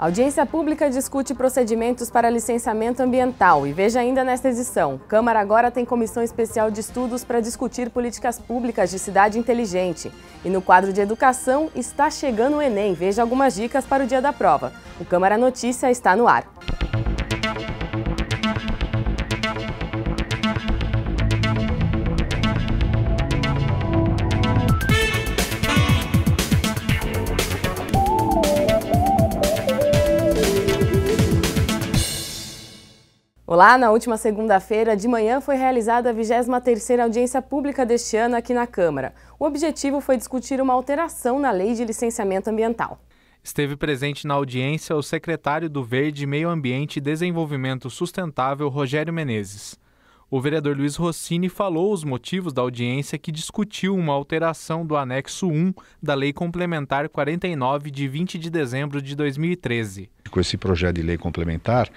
audiência pública discute procedimentos para licenciamento ambiental e veja ainda nesta edição. Câmara agora tem comissão especial de estudos para discutir políticas públicas de cidade inteligente. E no quadro de educação está chegando o Enem. Veja algumas dicas para o dia da prova. O Câmara Notícia está no ar. Olá, na última segunda-feira de manhã foi realizada a 23ª audiência pública deste ano aqui na Câmara. O objetivo foi discutir uma alteração na Lei de Licenciamento Ambiental. Esteve presente na audiência o secretário do Verde, Meio Ambiente e Desenvolvimento Sustentável, Rogério Menezes. O vereador Luiz Rossini falou os motivos da audiência que discutiu uma alteração do anexo 1 da Lei Complementar 49 de 20 de dezembro de 2013. Com esse projeto de lei complementar,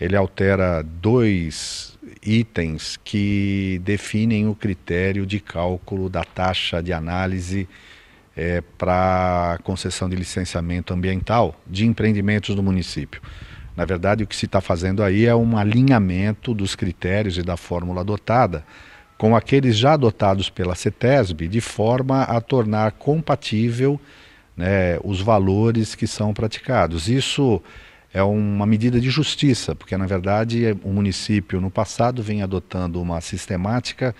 ele altera dois itens que definem o critério de cálculo da taxa de análise é, para concessão de licenciamento ambiental de empreendimentos do município. Na verdade, o que se está fazendo aí é um alinhamento dos critérios e da fórmula adotada com aqueles já adotados pela CETESB, de forma a tornar compatível né, os valores que são praticados. Isso é uma medida de justiça, porque na verdade o município no passado vem adotando uma sistemática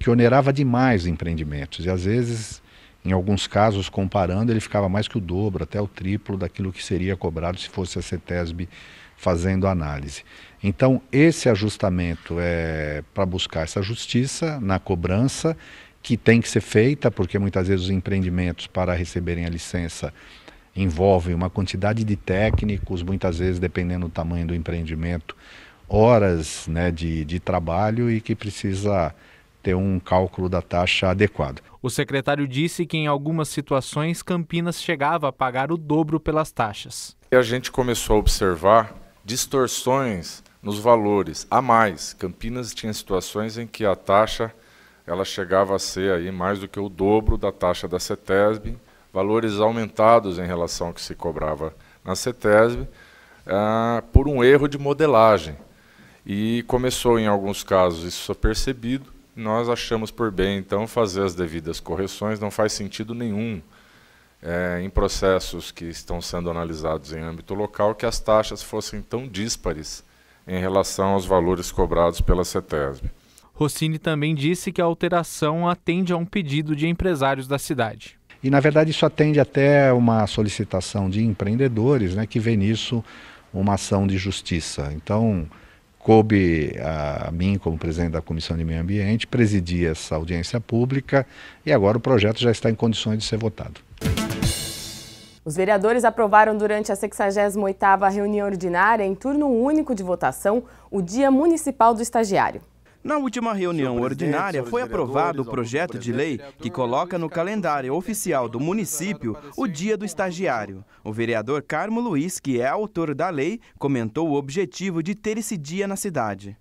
que onerava demais empreendimentos e às vezes em alguns casos, comparando, ele ficava mais que o dobro, até o triplo daquilo que seria cobrado se fosse a CETESB fazendo análise. Então, esse ajustamento é para buscar essa justiça na cobrança, que tem que ser feita, porque muitas vezes os empreendimentos, para receberem a licença, envolve uma quantidade de técnicos, muitas vezes, dependendo do tamanho do empreendimento, horas né, de, de trabalho e que precisa ter um cálculo da taxa adequado. O secretário disse que em algumas situações Campinas chegava a pagar o dobro pelas taxas. E a gente começou a observar distorções nos valores a mais. Campinas tinha situações em que a taxa ela chegava a ser aí mais do que o dobro da taxa da CETESB valores aumentados em relação ao que se cobrava na CETESB, ah, por um erro de modelagem. E começou, em alguns casos, isso apercebido percebido, nós achamos por bem, então, fazer as devidas correções, não faz sentido nenhum é, em processos que estão sendo analisados em âmbito local que as taxas fossem tão díspares em relação aos valores cobrados pela CETESB. Rossini também disse que a alteração atende a um pedido de empresários da cidade. E, na verdade, isso atende até uma solicitação de empreendedores né, que vê nisso uma ação de justiça. Então, coube a mim, como presidente da Comissão de Meio Ambiente, presidir essa audiência pública e agora o projeto já está em condições de ser votado. Os vereadores aprovaram durante a 68ª reunião ordinária, em turno único de votação, o Dia Municipal do Estagiário. Na última reunião ordinária, foi aprovado o projeto de lei né? que coloca no calendário oficial do município o Dia do Estagiário. O vereador Carmo Luiz, que é autor da lei, comentou o objetivo de ter esse dia na cidade.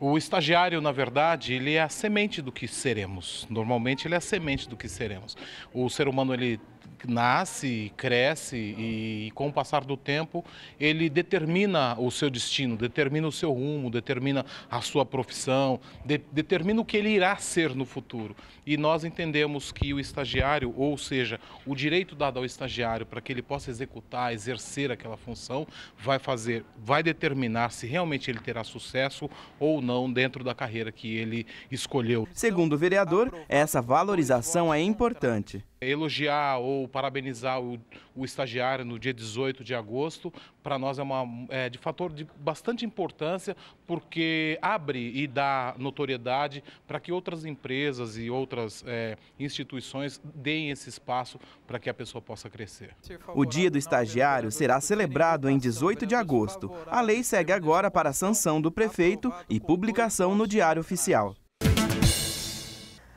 O estagiário, na verdade, ele é a semente do que seremos. Normalmente ele é a semente do que seremos. O ser humano ele nasce, cresce e, com o passar do tempo, ele determina o seu destino, determina o seu rumo, determina a sua profissão, de, determina o que ele irá ser no futuro. E nós entendemos que o estagiário, ou seja, o direito dado ao estagiário para que ele possa executar, exercer aquela função, vai fazer, vai determinar se realmente ele terá sucesso ou não dentro da carreira que ele escolheu. Segundo o vereador, essa valorização é importante. É, elogiar ou parabenizar o, o estagiário no dia 18 de agosto, para nós é, uma, é, de fator de bastante importância, porque abre e dá notoriedade para que outras empresas e outras é, instituições deem esse espaço para que a pessoa possa crescer. O dia do estagiário será celebrado em 18 de agosto. A lei segue agora para a sanção do prefeito e publicação no Diário Oficial.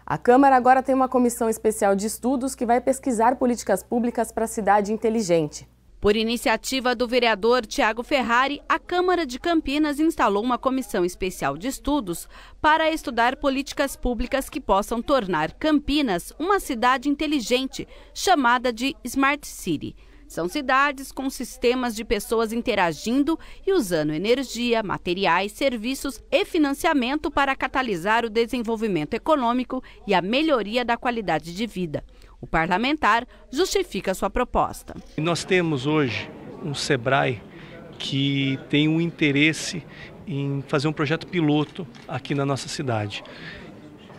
A Câmara agora tem uma comissão especial de estudos que vai pesquisar políticas públicas para a cidade inteligente. Por iniciativa do vereador Tiago Ferrari, a Câmara de Campinas instalou uma comissão especial de estudos para estudar políticas públicas que possam tornar Campinas uma cidade inteligente, chamada de Smart City. São cidades com sistemas de pessoas interagindo e usando energia, materiais, serviços e financiamento para catalisar o desenvolvimento econômico e a melhoria da qualidade de vida. O parlamentar justifica sua proposta. Nós temos hoje um SEBRAE que tem um interesse em fazer um projeto piloto aqui na nossa cidade.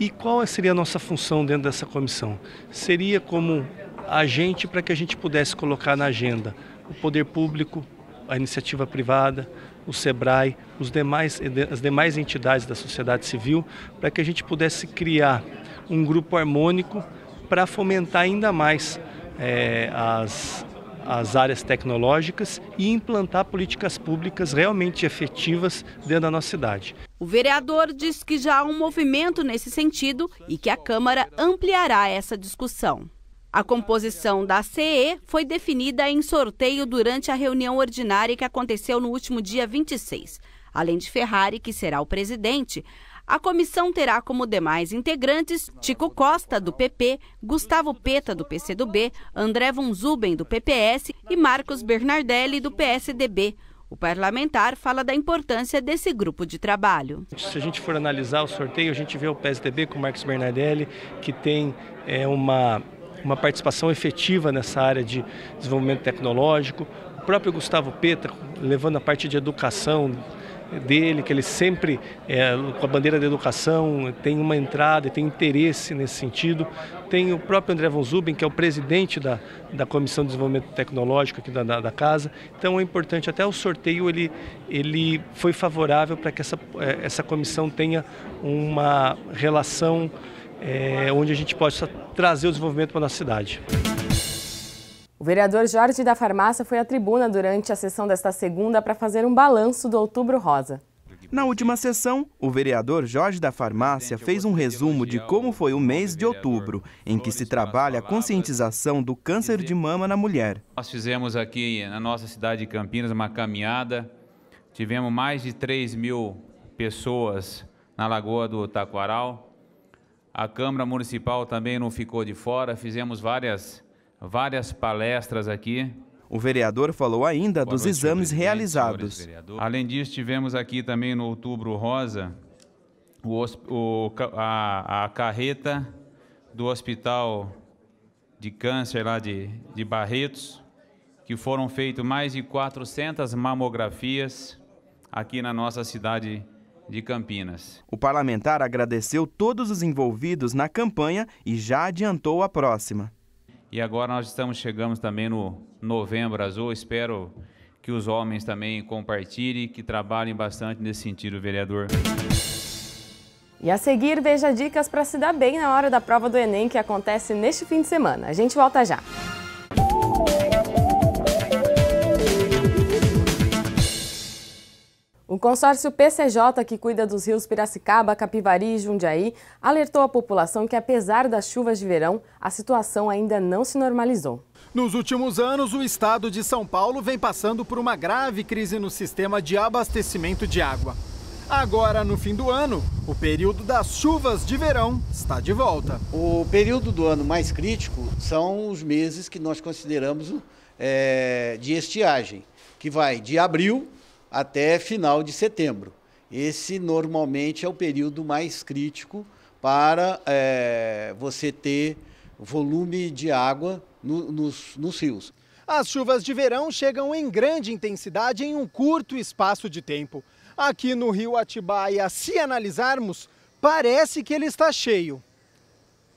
E qual seria a nossa função dentro dessa comissão? Seria como a gente para que a gente pudesse colocar na agenda o poder público, a iniciativa privada, o SEBRAE, os demais, as demais entidades da sociedade civil, para que a gente pudesse criar um grupo harmônico para fomentar ainda mais é, as, as áreas tecnológicas e implantar políticas públicas realmente efetivas dentro da nossa cidade. O vereador diz que já há um movimento nesse sentido e que a Câmara ampliará essa discussão. A composição da CE foi definida em sorteio durante a reunião ordinária que aconteceu no último dia 26. Além de Ferrari, que será o presidente, a comissão terá como demais integrantes Tico Costa, do PP, Gustavo Peta, do PCdoB, André von Zuben, do PPS e Marcos Bernardelli, do PSDB. O parlamentar fala da importância desse grupo de trabalho. Se a gente for analisar o sorteio, a gente vê o PSDB com o Marcos Bernardelli, que tem é, uma uma participação efetiva nessa área de desenvolvimento tecnológico. O próprio Gustavo Petra, levando a parte de educação dele, que ele sempre, é, com a bandeira da educação, tem uma entrada e tem interesse nesse sentido. Tem o próprio André Von Zuben, que é o presidente da, da Comissão de Desenvolvimento Tecnológico aqui da, da, da casa. Então é importante, até o sorteio ele, ele foi favorável para que essa, eh, essa comissão tenha uma relação é, onde a gente possa trazer o desenvolvimento para a nossa cidade. O vereador Jorge da Farmácia foi à tribuna durante a sessão desta segunda para fazer um balanço do Outubro Rosa. Na última sessão, o vereador Jorge da Farmácia fez um resumo de como foi o mês de outubro, em que se trabalha a conscientização do câncer de mama na mulher. Nós fizemos aqui na nossa cidade de Campinas uma caminhada, tivemos mais de 3 mil pessoas na Lagoa do Taquaral, a Câmara Municipal também não ficou de fora, fizemos várias, várias palestras aqui. O vereador falou ainda Boa dos noite, exames realizados. Além disso, tivemos aqui também no Outubro Rosa o, o, a, a, carreta do Hospital de Câncer lá de, de Barretos, que foram feitas mais de 400 mamografias aqui na nossa cidade de de Campinas. O parlamentar agradeceu todos os envolvidos na campanha e já adiantou a próxima. E agora nós estamos chegamos também no Novembro Azul. Espero que os homens também compartilhem, que trabalhem bastante nesse sentido, vereador. E a seguir, veja dicas para se dar bem na hora da prova do Enem que acontece neste fim de semana. A gente volta já. O consórcio PCJ, que cuida dos rios Piracicaba, Capivari e Jundiaí, alertou a população que, apesar das chuvas de verão, a situação ainda não se normalizou. Nos últimos anos, o estado de São Paulo vem passando por uma grave crise no sistema de abastecimento de água. Agora, no fim do ano, o período das chuvas de verão está de volta. O período do ano mais crítico são os meses que nós consideramos é, de estiagem, que vai de abril até final de setembro. Esse normalmente é o período mais crítico para é, você ter volume de água no, nos, nos rios. As chuvas de verão chegam em grande intensidade em um curto espaço de tempo. Aqui no rio Atibaia, se analisarmos, parece que ele está cheio.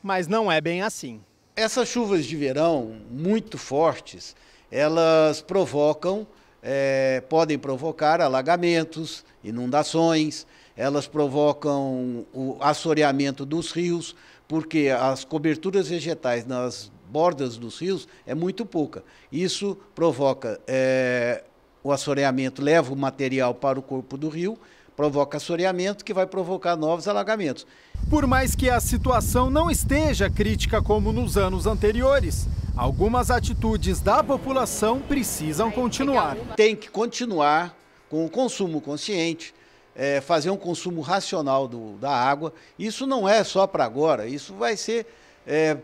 Mas não é bem assim. Essas chuvas de verão muito fortes, elas provocam é, podem provocar alagamentos, inundações, elas provocam o assoreamento dos rios, porque as coberturas vegetais nas bordas dos rios é muito pouca. Isso provoca é, o assoreamento, leva o material para o corpo do rio, provoca assoreamento que vai provocar novos alagamentos. Por mais que a situação não esteja crítica como nos anos anteriores, Algumas atitudes da população precisam continuar. Tem que continuar com o consumo consciente, é, fazer um consumo racional do, da água. Isso não é só para agora, isso vai ser é,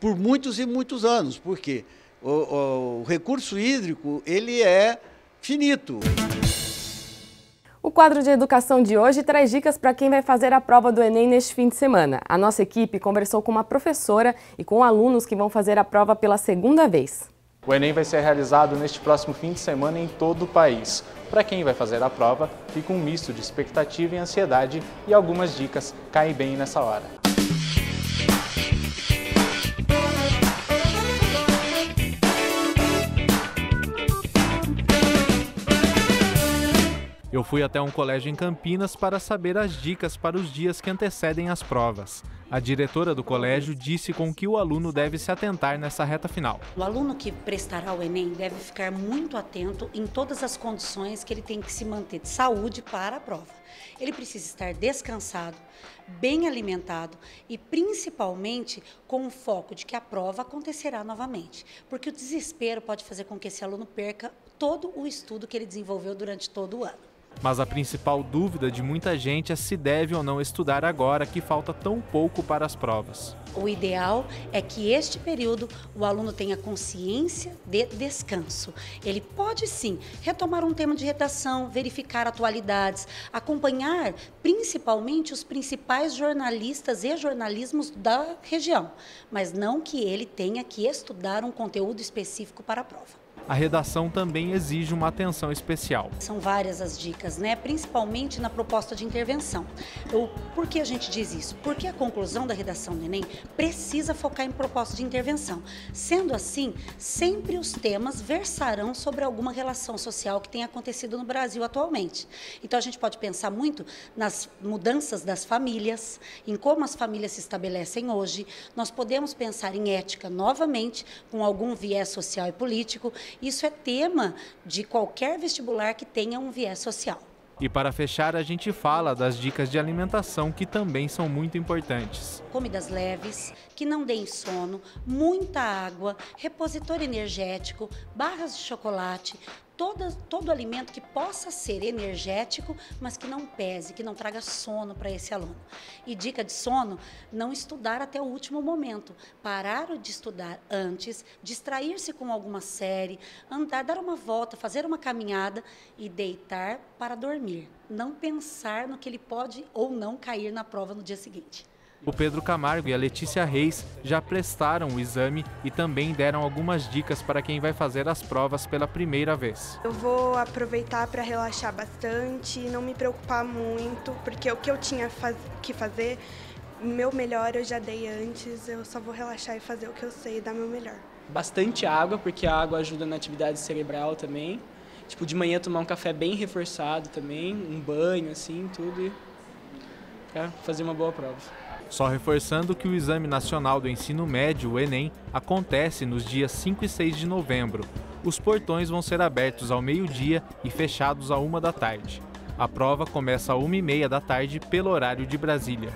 por muitos e muitos anos, porque o, o, o recurso hídrico ele é finito quadro de educação de hoje traz dicas para quem vai fazer a prova do Enem neste fim de semana. A nossa equipe conversou com uma professora e com alunos que vão fazer a prova pela segunda vez. O Enem vai ser realizado neste próximo fim de semana em todo o país. Para quem vai fazer a prova, fica um misto de expectativa e ansiedade e algumas dicas caem bem nessa hora. Eu fui até um colégio em Campinas para saber as dicas para os dias que antecedem as provas. A diretora do colégio disse com que o aluno deve se atentar nessa reta final. O aluno que prestará o Enem deve ficar muito atento em todas as condições que ele tem que se manter de saúde para a prova. Ele precisa estar descansado, bem alimentado e principalmente com o foco de que a prova acontecerá novamente, porque o desespero pode fazer com que esse aluno perca todo o estudo que ele desenvolveu durante todo o ano. Mas a principal dúvida de muita gente é se deve ou não estudar agora que falta tão pouco para as provas. O ideal é que este período o aluno tenha consciência de descanso. Ele pode sim retomar um tema de redação, verificar atualidades, acompanhar principalmente os principais jornalistas e jornalismos da região, mas não que ele tenha que estudar um conteúdo específico para a prova a redação também exige uma atenção especial. São várias as dicas, né? principalmente na proposta de intervenção. Eu, por que a gente diz isso? Porque a conclusão da redação do Enem precisa focar em proposta de intervenção. Sendo assim, sempre os temas versarão sobre alguma relação social que tem acontecido no Brasil atualmente. Então a gente pode pensar muito nas mudanças das famílias, em como as famílias se estabelecem hoje. Nós podemos pensar em ética novamente, com algum viés social e político isso é tema de qualquer vestibular que tenha um viés social. E para fechar, a gente fala das dicas de alimentação que também são muito importantes. Comidas leves, que não deem sono, muita água, repositor energético, barras de chocolate, todo, todo alimento que possa ser energético, mas que não pese, que não traga sono para esse aluno. E dica de sono: não estudar até o último momento. Parar de estudar antes, distrair-se com alguma série, andar, dar uma volta, fazer uma caminhada e deitar para dormir. Não pensar no que ele pode ou não cair na prova no dia seguinte. O Pedro Camargo e a Letícia Reis já prestaram o exame e também deram algumas dicas para quem vai fazer as provas pela primeira vez. Eu vou aproveitar para relaxar bastante, não me preocupar muito, porque o que eu tinha faz... que fazer, meu melhor eu já dei antes, eu só vou relaxar e fazer o que eu sei e dar meu melhor. Bastante água, porque a água ajuda na atividade cerebral também. Tipo, de manhã tomar um café bem reforçado também, um banho assim, tudo, e... para fazer uma boa prova. Só reforçando que o Exame Nacional do Ensino Médio, o Enem, acontece nos dias 5 e 6 de novembro. Os portões vão ser abertos ao meio-dia e fechados à uma da tarde. A prova começa à uma e meia da tarde pelo horário de Brasília.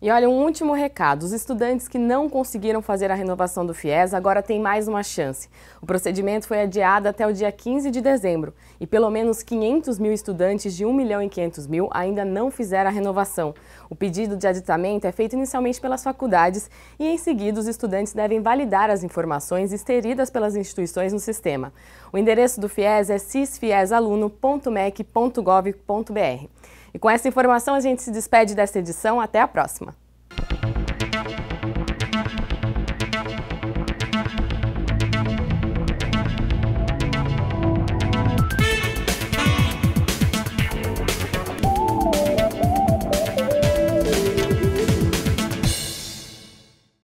E olha, um último recado: os estudantes que não conseguiram fazer a renovação do FIES agora têm mais uma chance. O procedimento foi adiado até o dia 15 de dezembro e pelo menos 500 mil estudantes de 1 milhão e 500 mil ainda não fizeram a renovação. O pedido de aditamento é feito inicialmente pelas faculdades e, em seguida, os estudantes devem validar as informações exteridas pelas instituições no sistema. O endereço do FIES é cisfiesaluno.mec.gov.br. E com essa informação a gente se despede desta edição. Até a próxima!